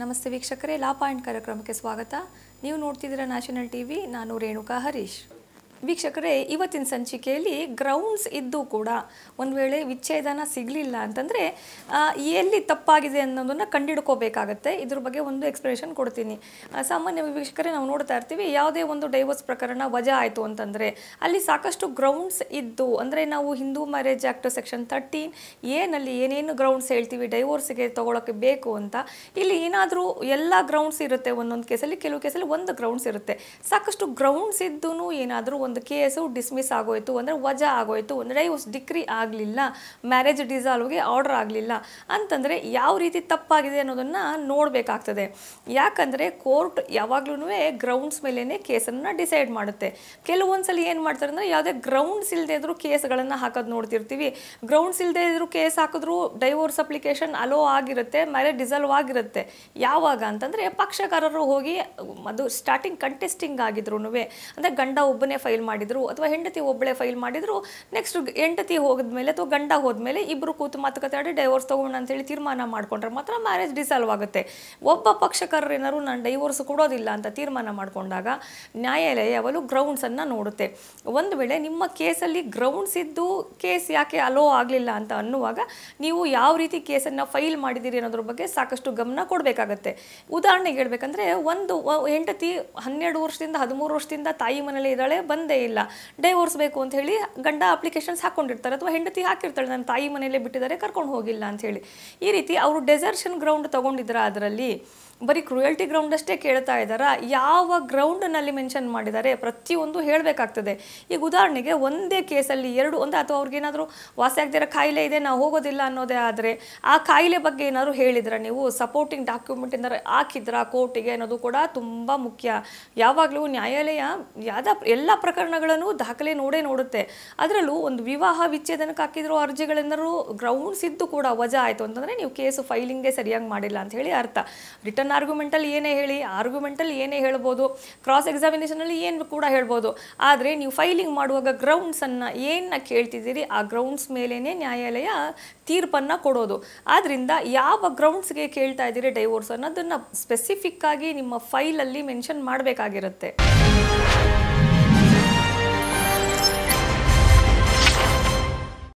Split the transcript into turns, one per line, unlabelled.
ನಮಸ್ತೆ ವೀಕ್ಷಕರೇ ಲಾ ಪಾಯಿಂಟ್ ಕಾರ್ಯಕ್ರಮಕ್ಕೆ ಸ್ವಾಗತ ನೀವು ನೋಡ್ತಿದ್ದೀರಾ ನ್ಯಾಷನಲ್ ಟಿವಿ ನಾನು ರೇಣುಕಾ ಹರೀಶ್ ವೀಕ್ಷಕರೇ ಇವತ್ತಿನ ಸಂಚಿಕೆಯಲ್ಲಿ ಗ್ರೌಂಡ್ಸ್ ಇದ್ದು ಕೂಡ ಒಂದು ವೇಳೆ ವಿಚ್ಛೇದನ ಸಿಗಲಿಲ್ಲ ಅಂತಂದರೆ ಎಲ್ಲಿ ತಪ್ಪಾಗಿದೆ ಅನ್ನೋದನ್ನು ಕಂಡುಹಿಡ್ಕೋಬೇಕಾಗತ್ತೆ ಇದ್ರ ಬಗ್ಗೆ ಒಂದು ಎಕ್ಸ್ಪ್ಲನೇಷನ್ ಕೊಡ್ತೀನಿ ಸಾಮಾನ್ಯ ವೀಕ್ಷಕರೇ ನಾವು ನೋಡ್ತಾ ಇರ್ತೀವಿ ಯಾವುದೇ ಒಂದು ಡೈವೋರ್ಸ್ ಪ್ರಕರಣ ವಜಾ ಆಯಿತು ಅಂತಂದರೆ ಅಲ್ಲಿ ಸಾಕಷ್ಟು ಗ್ರೌಂಡ್ಸ್ ಇದ್ದು ಅಂದರೆ ನಾವು Hindu marriage act section thirteen ಏನಲ್ಲಿ ಏನೇನು ಗ್ರೌಂಡ್ಸ್ ಹೇಳ್ತೀವಿ ಡೈವೋರ್ಸ್ಗೆ ತೊಗೊಳಕ್ಕೆ ಬೇಕು ಅಂತ ಇಲ್ಲಿ ಏನಾದರೂ ಎಲ್ಲ ಗ್ರೌಂಡ್ಸ್ ಇರುತ್ತೆ ಒಂದೊಂದು ಕೇಸಲ್ಲಿ ಕೆಲವು ಕೇಸಲ್ಲಿ ಒಂದು ಗ್ರೌಂಡ್ಸ್ ಇರುತ್ತೆ ಸಾಕಷ್ಟು ಗ್ರೌಂಡ್ಸ್ ಇದ್ದು ಏನಾದರೂ ಒಂದು ಕೇಸು ಡಿಸ್ಮಿಸ್ ಆಗೋಯಿತು ಅಂದರೆ ವಜಾ ಆಗೋಯಿತು ಅಂದರೆ ಉಸ್ ಡಿಕ್ರಿ ಆಗಲಿಲ್ಲ ಮ್ಯಾರೇಜ್ ಡಿಸಾಲ್ವ್ಗೆ ಆರ್ಡರ್ ಆಗಲಿಲ್ಲ ಅಂತಂದರೆ ಯಾವ ರೀತಿ ತಪ್ಪಾಗಿದೆ ಅನ್ನೋದನ್ನು ನೋಡಬೇಕಾಗ್ತದೆ ಯಾಕಂದರೆ ಕೋರ್ಟ್ ಯಾವಾಗ್ಲೂ ಗ್ರೌಂಡ್ಸ್ ಮೇಲೇ ಕೇಸನ್ನು ಡಿಸೈಡ್ ಮಾಡುತ್ತೆ ಕೆಲವೊಂದು ಸಲ ಏನು ಮಾಡ್ತಾರೆ ಅಂದರೆ ಯಾವುದೇ ಗ್ರೌಂಡ್ಸ್ ಇಲ್ಲದೆ ಇದ್ರೂ ಕೇಸ್ಗಳನ್ನು ಹಾಕೋದು ನೋಡ್ತಿರ್ತೀವಿ ಗ್ರೌಂಡ್ಸ್ ಇಲ್ಲದೆ ಇದ್ರೂ ಕೇಸ್ ಹಾಕಿದ್ರು ಡೈವೋರ್ಸ್ ಅಪ್ಲಿಕೇಶನ್ ಅಲೋ ಆಗಿರುತ್ತೆ ಮ್ಯಾರೇಜ್ ಡಿಸಾಲ್ವ್ ಆಗಿರುತ್ತೆ ಯಾವಾಗ ಅಂತಂದರೆ ಪಕ್ಷಕಾರರು ಹೋಗಿ ಅದು ಸ್ಟಾರ್ಟಿಂಗ್ ಕಂಟೆಸ್ಟಿಂಗ್ ಆಗಿದ್ರು ಅಂದರೆ ಗಂಡ ಒಬ್ಬನೇ ಫೈಲ್ ಫೈಲ್ ಮಾಡಿದ್ರು ಅಥವಾ ಹೆಂಡತಿ ಒಬ್ಬಳೆ ಫೈಲ್ ಮಾಡಿದ್ರು ನೆಕ್ಸ್ಟ್ ಹೆಂಡತಿ ಹೋಗಿದ್ಮೇಲೆ ಅಥವಾ ಗಂಡ ಹೋದ್ಮೇಲೆ ಇಬ್ಬರು ಕೂತು ಮಾತುಕತೆ ಆಡಿ ಡೈವೋರ್ಸ್ ಅಂತ ಹೇಳಿ ತೀರ್ಮಾನ ಮಾಡ್ಕೊಂಡ್ರೆ ಮಾತ್ರ ಮ್ಯಾರೇಜ್ ಡಿಸಾಲ್ವ್ ಆಗುತ್ತೆ ಒಬ್ಬ ಪಕ್ಷಕಾರರೇನಾದ್ರು ನಾನು ಡೈವೋರ್ಸ್ ಕೊಡೋದಿಲ್ಲ ಅಂತ ತೀರ್ಮಾನ ಮಾಡಿಕೊಂಡಾಗ ನ್ಯಾಯಾಲಯ ಗ್ರೌಂಡ್ಸ್ ಅನ್ನ ನೋಡುತ್ತೆ ಒಂದು ವೇಳೆ ನಿಮ್ಮ ಕೇಸಲ್ಲಿ ಗ್ರೌಂಡ್ಸ್ ಇದ್ದು ಕೇಸ್ ಯಾಕೆ ಅಲೋ ಆಗಲಿಲ್ಲ ಅಂತ ಅನ್ನುವಾಗ ನೀವು ಯಾವ ರೀತಿ ಕೇಸನ್ನು ಫೈಲ್ ಮಾಡಿದ್ದೀರಿ ಅನ್ನೋದ್ರ ಬಗ್ಗೆ ಸಾಕಷ್ಟು ಗಮನ ಕೊಡಬೇಕಾಗತ್ತೆ ಉದಾಹರಣೆಗೆ ಹೇಳ್ಬೇಕಂದ್ರೆ ಒಂದು ಹೆಂಡತಿ ಹನ್ನೆರಡು ವರ್ಷದಿಂದ ಹದಿಮೂರು ವರ್ಷದಿಂದ ತಾಯಿ ಮನೇಲಿ ಇದ್ದಾಳೆ ಬಂದ ಇಲ್ಲ ಡೈವೋರ್ಸ್ ಬೇಕು ಅಂತ ಹೇಳಿ ಗಂಡ ಅಪ್ಲಿಕೇಶನ್ಸ್ ಹಾಕೊಂಡಿರ್ತಾರೆ ಅಥವಾ ಹೆಂಡತಿ ಹಾಕಿರ್ತಾಳೆ ನನ್ನ ತಾಯಿ ಮನೆಯಲ್ಲೇ ಬಿಟ್ಟಿದ್ದಾರೆ ಕರ್ಕೊಂಡು ಹೋಗಿಲ್ಲ ಅಂತ ಹೇಳಿ ಈ ರೀತಿ ಅವರು ಡೆಸರ್ಷನ್ ಗ್ರೌಂಡ್ ತಗೊಂಡಿದ್ರ ಅದರಲ್ಲಿ ಬರೀ ಕ್ರುಯಲ್ಟಿ ಗ್ರೌಂಡ್ ಅಷ್ಟೇ ಕೇಳ್ತಾ ಇದ್ದಾರ ಯಾವ ಗ್ರೌಂಡ್ನಲ್ಲಿ ಮೆನ್ಷನ್ ಮಾಡಿದ್ದಾರೆ ಪ್ರತಿಯೊಂದು ಹೇಳಬೇಕಾಗ್ತದೆ ಈಗ ಉದಾಹರಣೆಗೆ ಒಂದೇ ಕೇಸಲ್ಲಿ ಎರಡು ಒಂದು ಅಥವಾ ಅವ್ರಿಗೇನಾದರೂ ವಾಸಿ ಆಗದಿರೋ ಕಾಯಿಲೆ ಇದೆ ನಾವು ಹೋಗೋದಿಲ್ಲ ಅನ್ನೋದೇ ಆದರೆ ಆ ಕಾಯಿಲೆ ಬಗ್ಗೆ ಏನಾದರೂ ಹೇಳಿದ್ರ ನೀವು ಸಪೋರ್ಟಿಂಗ್ ಡಾಕ್ಯುಮೆಂಟ್ ಏನಾದ್ರು ಹಾಕಿದ್ರ ಕೋರ್ಟಿಗೆ ಅನ್ನೋದು ಕೂಡ ತುಂಬಾ ಮುಖ್ಯ ಯಾವಾಗಲೂ ನ್ಯಾಯಾಲಯ ಯಾವ ಎಲ್ಲ ಪ್ರಕಾರ ಪ್ರಕರಣಗಳನ್ನು ದಾಖಲೆ ನೋಡೇ ನೋಡುತ್ತೆ ಅದರಲ್ಲೂ ಒಂದು ವಿವಾಹ ವಿಚ್ಛೇದನಕ್ಕೆ ಹಾಕಿದಿರೋ ಅರ್ಜಿಗಳೆಂದರೂ ಗ್ರೌಂಡ್ಸ್ ಇದ್ದು ಕೂಡ ವಜಾ ಆಯಿತು ಅಂತಂದರೆ ನೀವು ಕೇಸು ಫೈಲಿಂಗೇ ಸರಿಯಾಗಿ ಮಾಡಿಲ್ಲ ಅಂತ ಹೇಳಿ ಅರ್ಥ ರಿಟರ್ನ್ ಆರ್ಗ್ಯುಮೆಂಟಲ್ಲಿ ಏನೇ ಹೇಳಿ ಆರ್ಗ್ಯುಮೆಂಟಲ್ಲಿ ಏನೇ ಹೇಳ್ಬೋದು ಕ್ರಾಸ್ ಎಕ್ಸಾಮಿನೇಷನಲ್ಲಿ ಏನು ಕೂಡ ಹೇಳ್ಬೋದು ಆದರೆ ನೀವು ಫೈಲಿಂಗ್ ಮಾಡುವಾಗ ಗ್ರೌಂಡ್ಸನ್ನು ಏನನ್ನ ಕೇಳ್ತಿದ್ದೀರಿ ಆ ಗ್ರೌಂಡ್ಸ್ ಮೇಲೇ ನ್ಯಾಯಾಲಯ ತೀರ್ಪನ್ನು ಕೊಡೋದು ಆದ್ದರಿಂದ ಯಾವ ಗ್ರೌಂಡ್ಸ್ಗೆ ಕೇಳ್ತಾ ಇದ್ದೀರಿ ಡೈವೋರ್ಸ್ ಅನ್ನೋದನ್ನು ಸ್ಪೆಸಿಫಿಕ್ಕಾಗಿ ನಿಮ್ಮ ಫೈಲಲ್ಲಿ ಮೆನ್ಷನ್ ಮಾಡಬೇಕಾಗಿರುತ್ತೆ